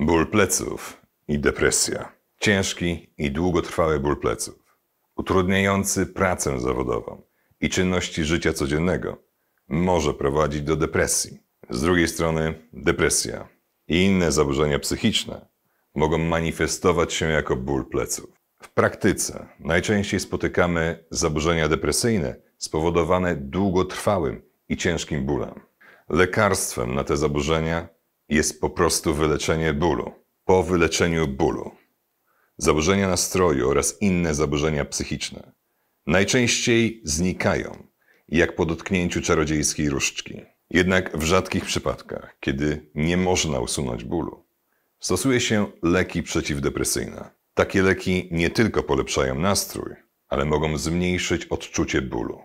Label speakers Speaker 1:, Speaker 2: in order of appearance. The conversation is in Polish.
Speaker 1: Ból pleców i depresja. Ciężki i długotrwały ból pleców, utrudniający pracę zawodową i czynności życia codziennego, może prowadzić do depresji. Z drugiej strony, depresja i inne zaburzenia psychiczne mogą manifestować się jako ból pleców. W praktyce najczęściej spotykamy zaburzenia depresyjne spowodowane długotrwałym i ciężkim bólem. Lekarstwem na te zaburzenia jest po prostu wyleczenie bólu. Po wyleczeniu bólu. Zaburzenia nastroju oraz inne zaburzenia psychiczne najczęściej znikają, jak po dotknięciu czarodziejskiej różdżki. Jednak w rzadkich przypadkach, kiedy nie można usunąć bólu, stosuje się leki przeciwdepresyjne. Takie leki nie tylko polepszają nastrój, ale mogą zmniejszyć odczucie bólu.